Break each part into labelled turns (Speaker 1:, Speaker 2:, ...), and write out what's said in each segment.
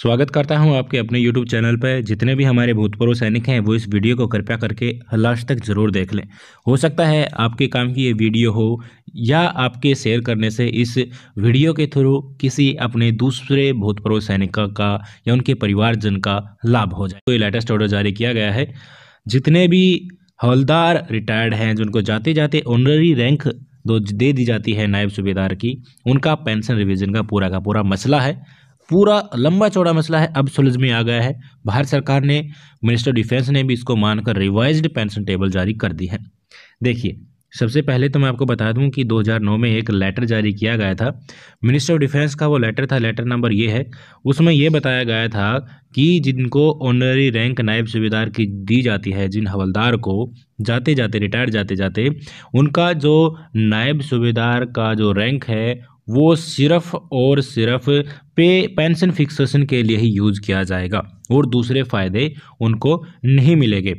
Speaker 1: स्वागत करता हूं आपके अपने यूट्यूब चैनल पर जितने भी हमारे भूतपूर्व सैनिक हैं वो इस वीडियो को कृपया करके लास्ट तक ज़रूर देख लें हो सकता है आपके काम की ये वीडियो हो या आपके शेयर करने से इस वीडियो के थ्रू किसी अपने दूसरे भूतपूर्व सैनिक का या उनके परिवारजन का लाभ हो जाए तो ये लेटेस्ट ऑर्डर जारी किया गया है जितने भी हवलदार रिटायर्ड हैं जिनको जाते जाते ऑनररी रैंक दो दे दी जाती है नायब सूबेदार की उनका पेंशन रिवीजन का पूरा का पूरा मसला है पूरा लंबा चौड़ा मसला है अब सुलझ में आ गया है भारत सरकार ने मिनिस्टर डिफेंस ने भी इसको मानकर रिवाइज्ड पेंशन टेबल जारी कर दी है देखिए सबसे पहले तो मैं आपको बता दूं कि 2009 में एक लेटर जारी किया गया था मिनिस्टर ऑफ डिफेंस का वो लेटर था लेटर नंबर ये है उसमें ये बताया गया था कि जिनको ऑनरी रैंक नायब सूबेदार की दी जाती है जिन हवलदार को जाते जाते रिटायर जाते जाते उनका जो नायब सूबेदार का जो रैंक है वो सिर्फ और सिर्फ पे पेंशन फिक्सेशन के लिए ही यूज़ किया जाएगा और दूसरे फ़ायदे उनको नहीं मिलेंगे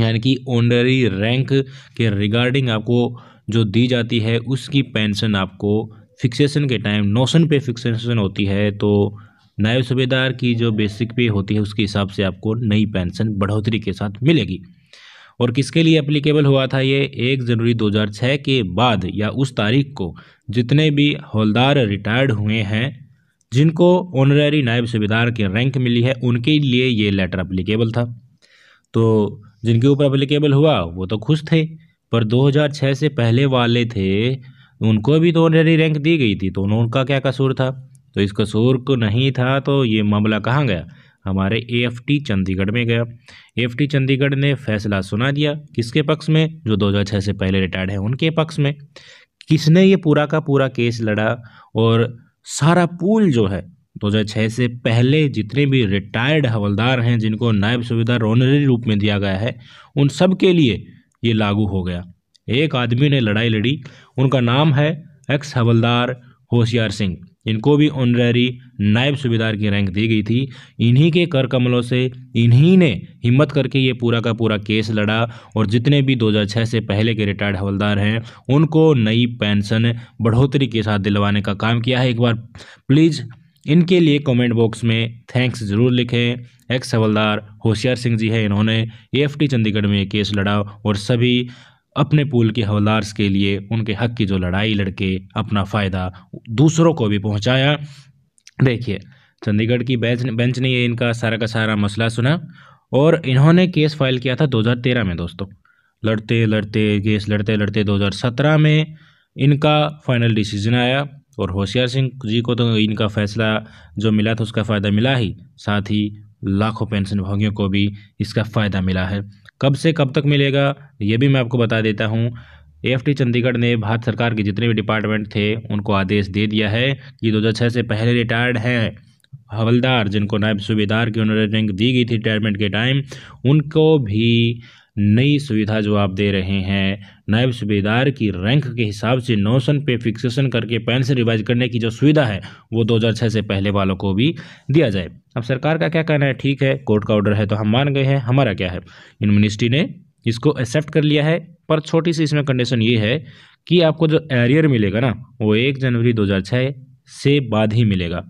Speaker 1: यानी कि ऑनरी रैंक के रिगार्डिंग आपको जो दी जाती है उसकी पेंशन आपको फिक्सेशन के टाइम नौशन पे फिक्सेशन होती है तो नायब सूबेदार की जो बेसिक पे होती है उसके हिसाब से आपको नई पेंशन बढ़ोतरी के साथ मिलेगी और किसके लिए एप्लीकेबल हुआ था ये एक जनवरी 2006 के बाद या उस तारीख को जितने भी हौलदार रिटायर्ड हुए हैं जिनको ऑनरेरी नायब सूबेदार के रैंक मिली है उनके लिए ये लेटर अप्लीकेबल था तो जिनके ऊपर अप्लीकेबल हुआ वो तो खुश थे पर 2006 से पहले वाले थे उनको भी तो ऑनरेरी रैंक दी गई थी तो उनका क्या कसूर था तो इस कसूर को नहीं था तो ये मामला कहाँ गया हमारे एएफटी चंडीगढ़ में गया एएफटी चंडीगढ़ ने फैसला सुना दिया किसके पक्ष में जो 2006 से पहले रिटायर्ड है उनके पक्ष में किसने ये पूरा का पूरा केस लड़ा और सारा पूल जो है 2006 से पहले जितने भी रिटायर्ड हवलदार हैं जिनको नायब सुविधा रोनरी रूप में दिया गया है उन सब के लिए ये लागू हो गया एक आदमी ने लड़ाई लड़ी उनका नाम है एक्स हवलदार होशियार सिंह इनको भी ऑनरेरी नायब सूबेदार की रैंक दी गई थी इन्हीं के कर कमलों से इन्हीं ने हिम्मत करके ये पूरा का पूरा केस लड़ा और जितने भी 2006 से पहले के रिटायर्ड हवलदार हैं उनको नई पेंशन बढ़ोतरी के साथ दिलवाने का काम किया है एक बार प्लीज़ इनके लिए कमेंट बॉक्स में थैंक्स ज़रूर लिखें एक्स हवलदार होशियार सिंह जी हैं इन्होंने ए चंडीगढ़ में ये केस लड़ा और सभी अपने पुल के हवलदार्स के लिए उनके हक की जो लड़ाई लड़के अपना फ़ायदा दूसरों को भी पहुंचाया देखिए चंडीगढ़ की बेंच बेंच ने ये इनका सारा का सारा मसला सुना और इन्होंने केस फाइल किया था 2013 में दोस्तों लड़ते लड़ते केस लड़ते लड़ते 2017 में इनका फाइनल डिसीजन आया और होशियार सिंह जी को तो इनका फैसला जो मिला था उसका फ़ायदा मिला ही साथ ही लाखों पेंशन भोगियों को भी इसका फ़ायदा मिला है कब से कब तक मिलेगा ये भी मैं आपको बता देता हूँ एएफटी चंडीगढ़ ने भारत सरकार के जितने भी डिपार्टमेंट थे उनको आदेश दे दिया है कि दो से पहले रिटायर्ड हैं हवलदार जिनको नायब सूबेदार की उन्होंने रैंक दी गई थी रिटायरमेंट के टाइम उनको भी नई सुविधा जो आप दे रहे हैं नायब सूबेदार की रैंक के हिसाब से नौसन पे फिक्सेशन करके पेंशन रिवाइज करने की जो सुविधा है वो 2006 से पहले वालों को भी दिया जाए अब सरकार का क्या कहना है ठीक है कोर्ट का ऑर्डर है तो हम मान गए हैं हमारा क्या है इन मिनिस्ट्री ने इसको एक्सेप्ट कर लिया है पर छोटी सी इसमें कंडीशन ये है कि आपको जो एरियर मिलेगा ना वो एक जनवरी दो से बाद ही मिलेगा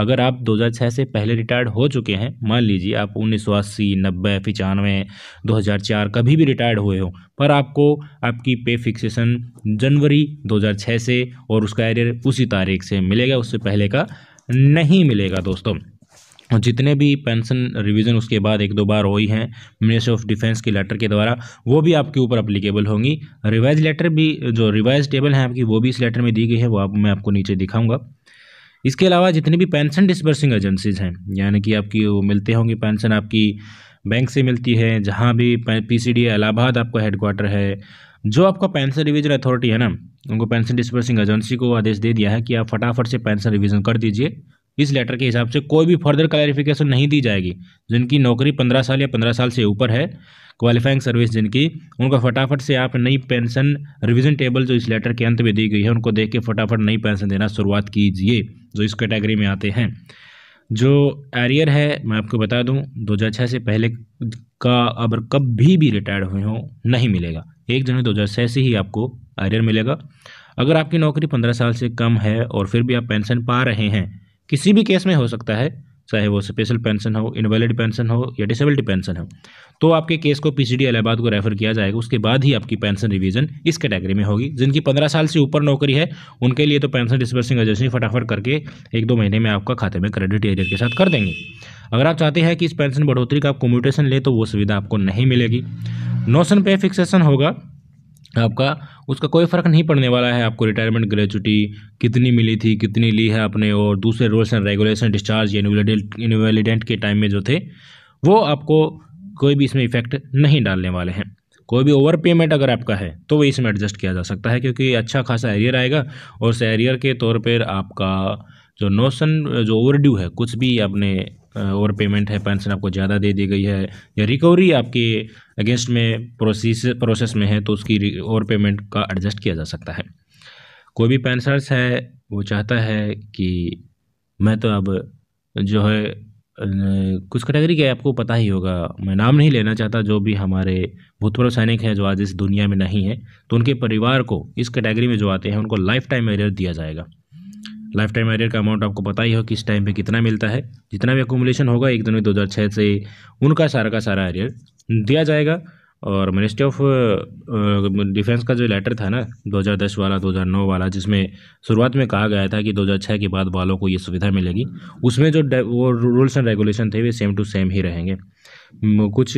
Speaker 1: अगर आप 2006 से पहले रिटायर्ड हो चुके हैं मान लीजिए आप उन्नीस सौ अस्सी नब्बे पचानवे दो हज़ार चार कभी भी रिटायर्ड हुए हो पर आपको आपकी पे फिक्सेशन जनवरी 2006 से और उसका एरियर उसी तारीख से मिलेगा उससे पहले का नहीं मिलेगा दोस्तों और जितने भी पेंशन रिवीजन उसके बाद एक दो बार हुई हैं मिनिस्ट्री ऑफ डिफेंस की लेटर के द्वारा वो भी आपके ऊपर अप्लीकेबल होंगी रिवाइज लेटर भी जो रिवाइज टेबल है आपकी वो भी इस लेटर में दी गई है वो आप मैं आपको नीचे दिखाऊंगा इसके अलावा जितनी भी पेंशन डिसबर्सिंग एजेंसीज़ हैं यानी कि आपकी वो मिलते होंगे पेंशन आपकी बैंक से मिलती है जहाँ भी पी सी डी इलाहाबाद आपका हेडक्वार्टर है जो आपका पेंशन रिविजन अथॉरिटी है ना उनको पेंशन डिस्बर्सिंग एजेंसी को आदेश दे दिया है कि आप फटाफट से पेंशन रिविजन कर दीजिए इस लेटर के हिसाब से कोई भी फर्दर क्लैरिफिकेशन नहीं दी जाएगी जिनकी नौकरी पंद्रह साल या पंद्रह साल से ऊपर है क्वालिफाइंग सर्विस जिनकी उनको फटाफट से आप नई पेंशन रिविजन टेबल जो इस लेटर के अंत में दी गई है उनको देख के फटाफट नई पेंशन देना शुरुआत कीजिए जो इस कैटेगरी में आते हैं जो एरियर है मैं आपको बता दूं 2006 से पहले का अगर कभी भी रिटायर्ड हुए हो नहीं मिलेगा एक जनवरी दो से ही आपको एरियर मिलेगा अगर आपकी नौकरी 15 साल से कम है और फिर भी आप पेंशन पा रहे हैं किसी भी केस में हो सकता है चाहे वो स्पेशल पेंशन हो इनवैलिड पेंशन हो या डिसेबिलिटी पेंशन हो तो आपके केस को पीसीडी इलाहाबाद को रेफर किया जाएगा उसके बाद ही आपकी पेंशन रिवीजन इस कैटेगरी में होगी जिनकी पंद्रह साल से ऊपर नौकरी है उनके लिए तो पेंशन डिस्बर्सिंग एजेंसी फटाफट करके एक दो महीने में आपका खाते में क्रेडिट एरियर के साथ कर देंगे अगर आप चाहते हैं कि इस पेंशन बढ़ोतरी का आप कम्यूटेशन लें तो वो सुविधा आपको नहीं मिलेगी नोशन पे फिक्सेशन होगा आपका उसका कोई फ़र्क नहीं पड़ने वाला है आपको रिटायरमेंट ग्रेचुटी कितनी मिली थी कितनी ली है आपने और दूसरे rules and regulation discharge invalidment के टाइम में जो थे वो आपको कोई भी इसमें इफेक्ट नहीं डालने वाले हैं कोई भी ओवर पेमेंट अगर आपका है तो वो इसमें एडजस्ट किया जा सकता है क्योंकि अच्छा खासा एरियर आएगा और उस एरियर के तौर पर आपका जो नोशन जो ओवरड्यू है कुछ भी आपने ओवर पेमेंट है पेंशन आपको ज़्यादा दे दी गई है या रिकवरी आपके अगेंस्ट में प्रोसीस प्रोसेस में है तो उसकी ओवर पेमेंट का एडजस्ट किया जा सकता है कोई भी पेंशनर्स है वो चाहता है कि मैं तो अब जो है कुछ कैटेगरी के आपको पता ही होगा मैं नाम नहीं लेना चाहता जो भी हमारे भूतपूर्व सैनिक हैं जो आज इस दुनिया में नहीं है तो उनके परिवार को इस कैटेगरी में जो आते हैं उनको लाइफ टाइम एरियर दिया जाएगा लाइफ टाइम एरियर का अमाउंट आपको पता ही हो किस टाइम पे कितना मिलता है जितना भी अकोमोलेशन होगा एक जनवरी दो हज़ार छः से उनका सारा का सारा एरियर दिया जाएगा और मिनिस्ट्री ऑफ डिफेंस का जो लेटर था ना 2010 वाला 2009 वाला जिसमें शुरुआत में कहा गया था कि 2006 के बाद वालों को ये सुविधा मिलेगी उसमें जो वो रूल्स एंड रेगुलेशन थे वे सेम टू सेम ही रहेंगे कुछ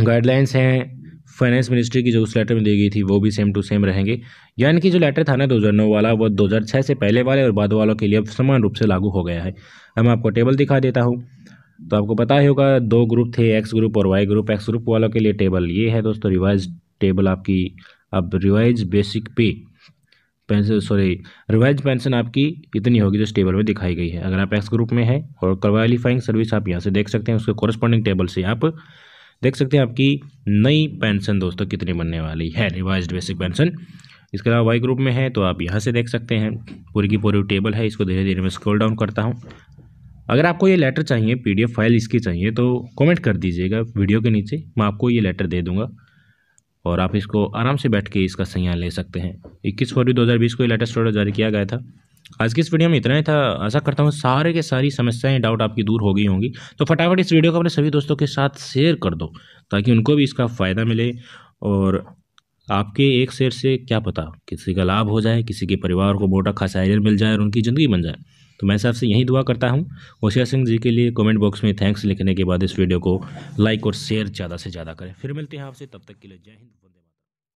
Speaker 1: गाइडलाइंस हैं फाइनेंस मिनिस्ट्री की जो उस लेटर में दी गई थी वो भी सेम टू सेम रहेंगे यानी कि जो लेटर था ना 2009 वाला वो 2006 से पहले वाले और बाद वालों के लिए समान रूप से लागू हो गया है अब मैं आपको टेबल दिखा देता हूँ तो आपको पता ही होगा दो ग्रुप थे एक्स ग्रुप और वाई ग्रुप एक्स ग्रुप वालों के लिए टेबल ये है दोस्तों रिवाइज टेबल आपकी अब revise basic pay pension sorry revise pension आपकी इतनी होगी जो इस टेबल में दिखाई गई है अगर आप एक्स ग्रुप में हैं और क्वालिफाइंग सर्विस आप यहाँ से देख सकते हैं उसके कॉरस्पॉन्डिंग टेबल से आप देख सकते हैं आपकी नई पेंशन दोस्तों कितनी बनने वाली है रिवाइज बेसिक पेंशन इसके अलावा वाई ग्रुप में है तो आप यहाँ से देख सकते हैं पूरी की पूरी टेबल है इसको धीरे धीरे मैं स्क्रोल डाउन करता हूँ अगर आपको ये लेटर चाहिए पीडीएफ फाइल इसकी चाहिए तो कमेंट कर दीजिएगा वीडियो के नीचे मैं आपको ये लेटर दे दूंगा और आप इसको आराम से बैठ के इसका संज्ञान ले सकते हैं 21 फरवरी 2020 को ये लेटेस्ट ऑर्डर जारी किया गया था आज की इस वीडियो में इतना ही था आशा करता हूँ सारे के सारी समस्याएं डाउट आपकी दूर हो गई होंगी तो फटाफट इस वीडियो को अपने सभी दोस्तों के साथ शेयर कर दो ताकि उनको भी इसका फ़ायदा मिले और आपके एक शेयर से क्या पता किसी का लाभ हो जाए किसी के परिवार को मोटा खासा आयरन मिल जाए और उनकी ज़िंदगी बन जाए तो मैं आपसे यही दुआ करता हूँ होशिया सिंह जी के लिए कॉमेंट बॉक्स में थैंक्स लिखने के बाद इस वीडियो को लाइक और शेयर ज़्यादा से ज़्यादा करें फिर मिलते हैं आपसे तब तक के लिए जय हिंद